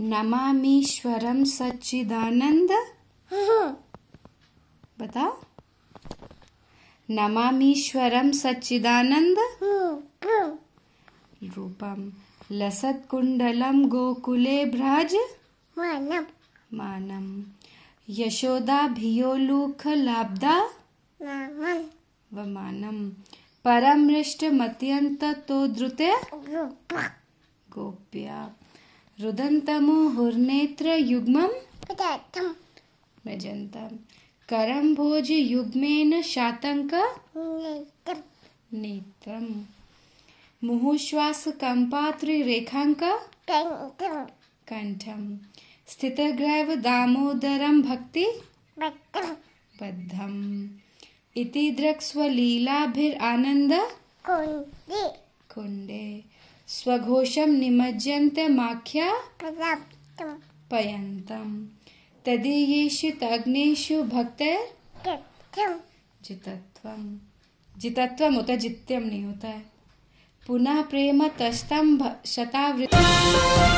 नमामीश्वरम सच्चिदानंद बता नमामीश्वरम सच्चिदानंद रूपम लसत कुंडलम गोकुले भ्रज मानम मानम यशोदा भियोलूख लाब्दा वमानम परम मृष्ट मत्यंत तो द्रुते गोप्या रुदन्तमो हुर्नेत्रयुग्मं मजन्तं करं भोजयुग्मेन शातङ्क नेत्रम् मुहुश्वासकम्पात्रिरेखाङ्क कण्ठं स्थितग्रैव दामोदरं भक्ति बद्धम् इति दृक्स्वलीलाभिरानन्द कुण्डे स्वघोषम माख्या पयन्तम् तदीयेषु तग्नेषु भक्तैर् जितत्वम् जितत्वम होता जित्यम नहीं होता है पुनः प्रेम तस्तम शतावृत्ति